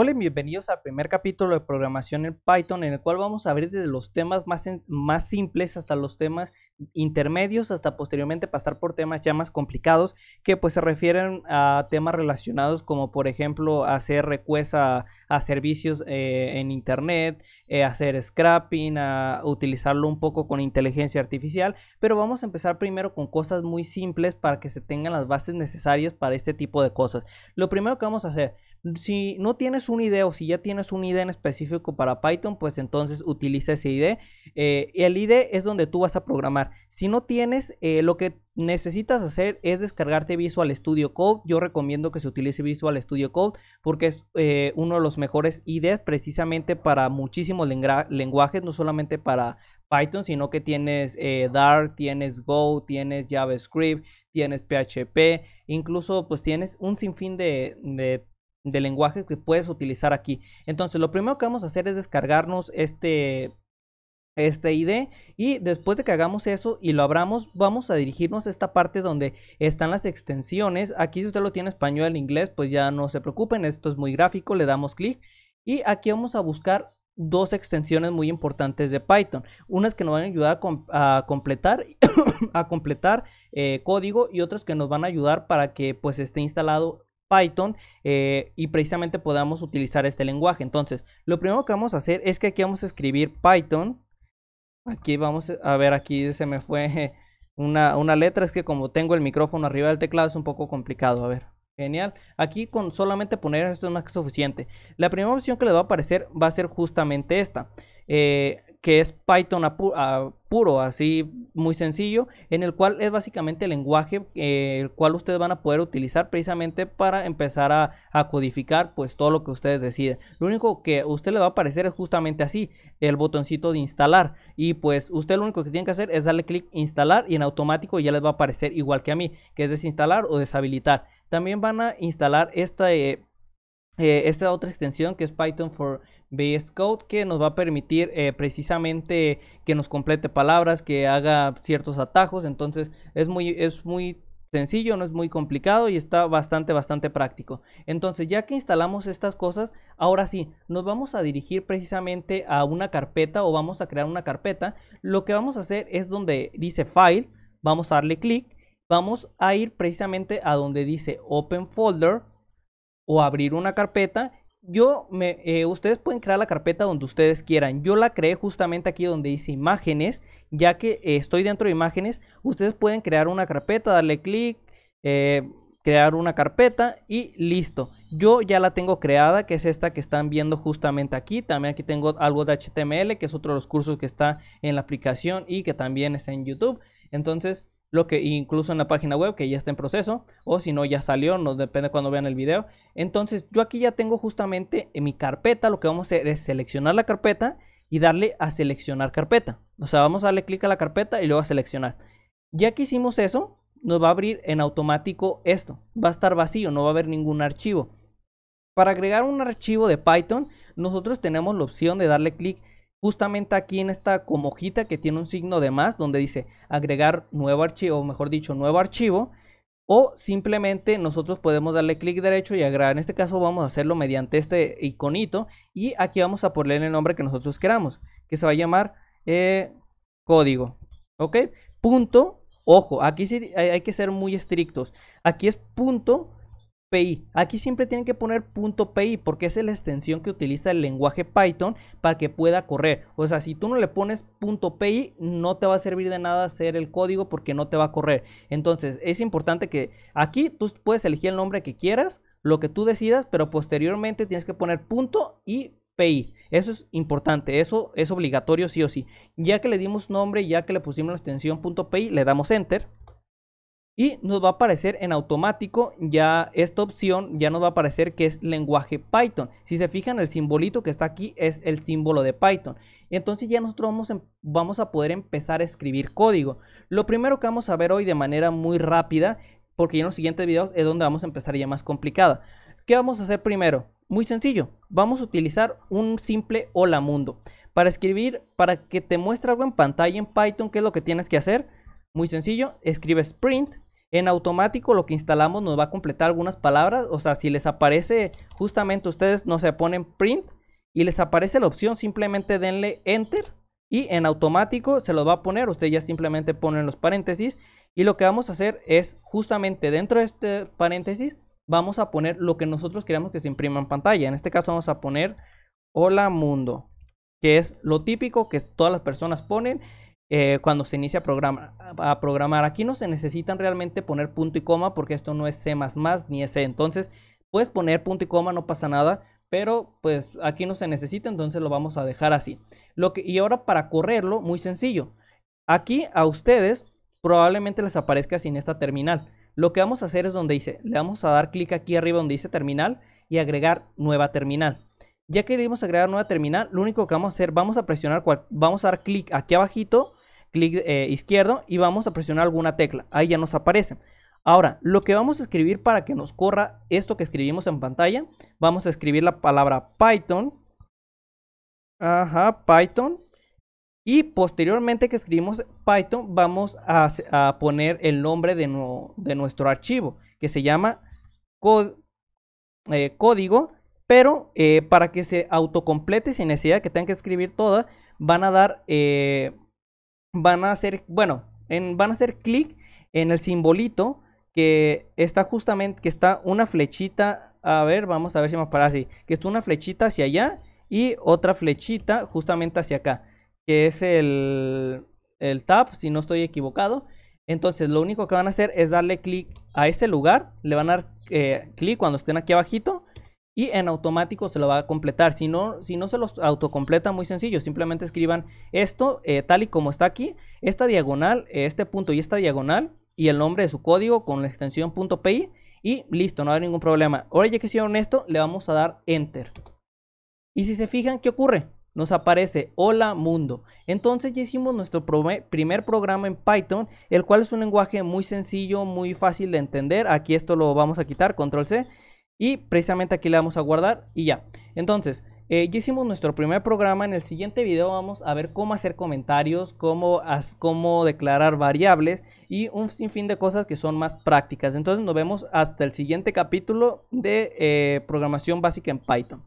Hola y bienvenidos al primer capítulo de programación en Python en el cual vamos a ver desde los temas más, más simples hasta los temas intermedios hasta posteriormente pasar por temas ya más complicados que pues se refieren a temas relacionados como por ejemplo hacer requests a, servicios eh, en internet, eh, hacer scrapping, a utilizarlo un poco con inteligencia artificial, pero vamos a empezar primero con cosas muy simples para que se tengan las bases necesarias para este tipo de cosas. Lo primero que vamos a hacer si no tienes un ID o si ya tienes un ID en específico para Python, pues entonces utiliza ese ID. Eh, el ID es donde tú vas a programar. Si no tienes, eh, lo que necesitas hacer es descargarte Visual Studio Code. Yo recomiendo que se utilice Visual Studio Code porque es eh, uno de los mejores IDs precisamente para muchísimos lenguajes, no solamente para Python, sino que tienes eh, Dart, tienes Go, tienes JavaScript, tienes PHP, incluso pues tienes un sinfín de de lenguaje que puedes utilizar aquí. Entonces, lo primero que vamos a hacer es descargarnos este este ID y después de que hagamos eso y lo abramos vamos a dirigirnos a esta parte donde están las extensiones aquí si usted lo tiene español en inglés pues ya no se preocupen esto es muy gráfico le damos clic y aquí vamos a buscar dos extensiones muy importantes de Python unas que nos van a ayudar a, completar a completar eh, código y otras que nos van a ayudar para que pues esté instalado Python eh, y precisamente podamos utilizar este lenguaje. Entonces, lo primero que vamos a hacer es que aquí vamos a escribir Python. Aquí vamos a ver, aquí se me fue una, una letra. Es que como tengo el micrófono arriba del teclado es un poco complicado. A ver, genial. Aquí con solamente poner esto es más que suficiente. La primera opción que le va a aparecer va a ser justamente esta. Eh, que es Python a puro, así muy sencillo, en el cual es básicamente el lenguaje eh, el cual ustedes van a poder utilizar precisamente para empezar a, codificar pues todo lo que ustedes deciden. Lo único que a usted le va a aparecer es justamente así, el botoncito de instalar y pues usted lo único que tiene que hacer es darle clic instalar y en automático ya les va a aparecer igual que a mí, que es desinstalar o deshabilitar. También van a instalar esta, eh, eh, esta otra extensión que es Python for VS Code que nos va a permitir eh, precisamente que nos complete palabras, que haga ciertos atajos. Entonces es muy, es muy sencillo, no es muy complicado y está bastante, bastante práctico. Entonces, ya que instalamos estas cosas, ahora sí, nos vamos a dirigir precisamente a una carpeta o vamos a crear una carpeta. Lo que vamos a hacer es donde dice File, vamos a darle clic, vamos a ir precisamente a donde dice Open Folder o abrir una carpeta yo me, eh, ustedes pueden crear la carpeta donde ustedes quieran. Yo la creé justamente aquí donde dice imágenes, ya que eh, estoy dentro de imágenes. Ustedes pueden crear una carpeta, darle clic, eh, crear una carpeta y listo. Yo ya la tengo creada, que es esta que están viendo justamente aquí. También aquí tengo algo de HTML, que es otro de los cursos que está en la aplicación y que también está en YouTube. Entonces, lo que incluso en la página web que ya está en proceso o si no ya salió, no depende cuando vean el video. Entonces yo aquí ya tengo justamente en mi carpeta, lo que vamos a hacer es seleccionar la carpeta y darle a seleccionar carpeta. O sea, vamos a darle clic a la carpeta y luego a seleccionar. Ya que hicimos eso, nos va a abrir en automático esto. Va a estar vacío, no va a haber ningún archivo. Para agregar un archivo de Python, nosotros tenemos la opción de darle clic justamente aquí en esta como hojita que tiene un signo de más donde dice agregar nuevo archivo, o mejor dicho, nuevo archivo. O simplemente nosotros podemos darle clic derecho y agregar. En este caso vamos a hacerlo mediante este iconito. Y aquí vamos a ponerle el nombre que nosotros queramos. Que se va a llamar eh, código. ¿Ok? Punto. Ojo, aquí sí hay que ser muy estrictos. Aquí es punto PI. Aquí siempre tienen que poner punto .pi porque es la extensión que utiliza el lenguaje Python para que pueda correr. O sea, si tú no le pones punto .pi no te va a servir de nada hacer el código porque no te va a correr. Entonces, es importante que aquí tú puedes elegir el nombre que quieras, lo que tú decidas, pero posteriormente tienes que poner punto y PI. Eso es importante, eso es obligatorio sí o sí. Ya que le dimos nombre, ya que le pusimos la extensión .pi, le damos enter y nos va a aparecer en automático ya esta opción ya nos va a aparecer que es lenguaje Python si se fijan el simbolito que está aquí es el símbolo de Python entonces ya nosotros vamos, em, vamos a poder empezar a escribir código lo primero que vamos a ver hoy de manera muy rápida porque en los siguientes videos es donde vamos a empezar ya más complicada ¿qué vamos a hacer primero? muy sencillo vamos a utilizar un simple hola mundo para escribir para que te muestre algo en pantalla en Python ¿qué es lo que tienes que hacer? muy sencillo escribes print en automático lo que instalamos nos va a completar algunas palabras. O sea, si les aparece justamente ustedes, no se ponen print y les aparece la opción, simplemente denle enter y en automático se los va a poner. Ustedes ya simplemente ponen los paréntesis y lo que vamos a hacer es justamente dentro de este paréntesis vamos a poner lo que nosotros queremos que se imprima en pantalla. En este caso vamos a poner hola mundo, que es lo típico que todas las personas ponen eh, cuando se inicia a, a programar. Aquí no se necesitan realmente poner punto y coma porque esto no es C ni es C. Entonces, puedes poner punto y coma, no pasa nada, pero pues aquí no se necesita, entonces lo vamos a dejar así. Lo que, y ahora para correrlo, muy sencillo. Aquí a ustedes probablemente les aparezca sin esta terminal. Lo que vamos a hacer es donde dice, le vamos a dar clic aquí arriba donde dice terminal y agregar nueva terminal. Ya que queremos agregar nueva terminal, lo único que vamos a hacer, vamos a presionar, vamos a dar clic aquí abajito clic eh, izquierdo y vamos a presionar alguna tecla. Ahí ya nos aparece. Ahora, lo que vamos a escribir para que nos corra esto que escribimos en pantalla, vamos a escribir la palabra Python. Ajá, Python. Y posteriormente que escribimos Python, vamos a, poner el nombre de, nuestro archivo, que se llama eh, código, pero eh, para que se autocomplete sin necesidad que tengan que escribir toda, van a dar van a hacer, bueno, en, van a hacer clic en el simbolito que está justamente, que está una flechita, a ver, vamos a ver si me para así, que está una flechita hacia allá y otra flechita justamente hacia acá, que es el, el tab, si no estoy equivocado. Entonces lo único que van a hacer es darle clic a este lugar, le van a dar eh, clic cuando estén aquí abajito y en automático se lo va a completar. Si no, si no se los autocompleta, muy sencillo, simplemente escriban esto eh, tal y como está aquí, esta diagonal, eh, este punto y esta diagonal y el nombre de su código con la extensión .py, y listo, no hay ningún problema. Ahora ya que hicieron esto, le vamos a dar Enter. Y si se fijan, ¿qué ocurre? Nos aparece Hola Mundo. Entonces ya hicimos nuestro primer programa en Python, el cual es un lenguaje muy sencillo, muy fácil de entender. Aquí esto lo vamos a quitar, Control C y precisamente aquí le vamos a guardar y ya. Entonces, eh, ya hicimos nuestro primer programa. En el siguiente video vamos a ver cómo hacer comentarios, cómo, cómo declarar variables y un sinfín de cosas que son más prácticas. Entonces nos vemos hasta el siguiente capítulo de eh, programación básica en Python.